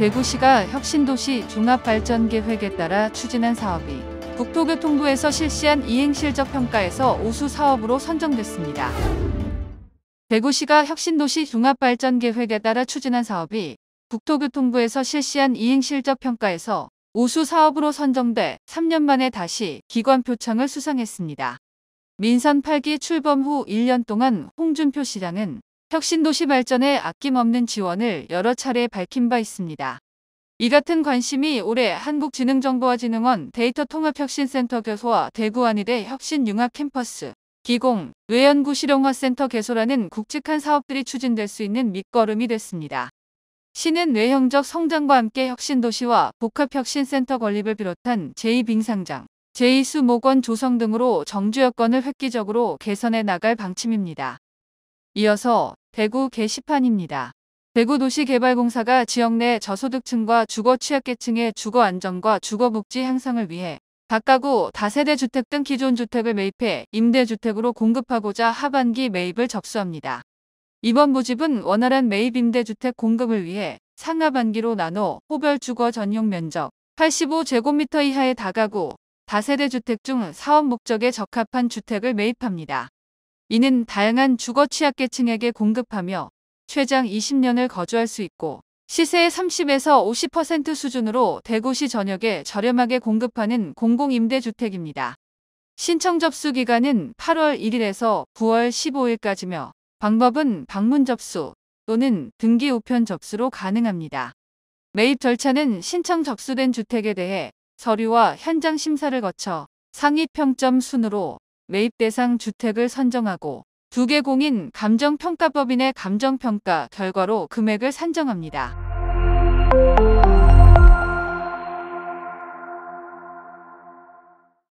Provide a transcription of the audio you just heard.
대구시가 혁신도시 종합발전계획에 따라 추진한 사업이 국토교통부에서 실시한 이행실적평가에서 우수 사업으로 선정됐습니다. 대구시가 혁신도시 종합발전계획에 따라 추진한 사업이 국토교통부에서 실시한 이행실적평가에서 우수 사업으로 선정돼 3년 만에 다시 기관 표창을 수상했습니다. 민선 8기 출범 후 1년 동안 홍준표 시장은 혁신도시 발전에 아낌없는 지원을 여러 차례 밝힌 바 있습니다. 이 같은 관심이 올해 한국지능정보화진흥원 데이터통합혁신센터 교수와 대구안희대 혁신융합캠퍼스, 기공, 외연구 실용화센터 개소라는 굵직한 사업들이 추진될 수 있는 밑거름이 됐습니다. 시는 외형적 성장과 함께 혁신도시와 복합혁신센터 건립을 비롯한 제2빙상장, 제2수목원 조성 등으로 정주 여건을 획기적으로 개선해 나갈 방침입니다. 이어서 대구 게시판입니다. 대구도시개발공사가 지역 내 저소득층과 주거 취약계층의 주거 안정과 주거 복지 향상을 위해 박가구, 다세대 주택 등 기존 주택을 매입해 임대주택으로 공급하고자 하반기 매입을 접수합니다. 이번 모집은 원활한 매입 임대주택 공급을 위해 상하반기로 나눠 호별 주거 전용 면적 85제곱미터 이하의 다가구, 다세대 주택 중 사업 목적에 적합한 주택을 매입합니다. 이는 다양한 주거 취약계층에게 공급하며 최장 20년을 거주할 수 있고 시세의 30에서 50% 수준으로 대구시 전역에 저렴하게 공급하는 공공임대주택입니다. 신청 접수 기간은 8월 1일에서 9월 15일까지며 방법은 방문 접수 또는 등기 우편 접수로 가능합니다. 매입 절차는 신청 접수된 주택에 대해 서류와 현장 심사를 거쳐 상위 평점 순으로 매입 대상 주택을 선정하고 두 개공인 감정평가법인의 감정평가 결과로 금액을 산정합니다.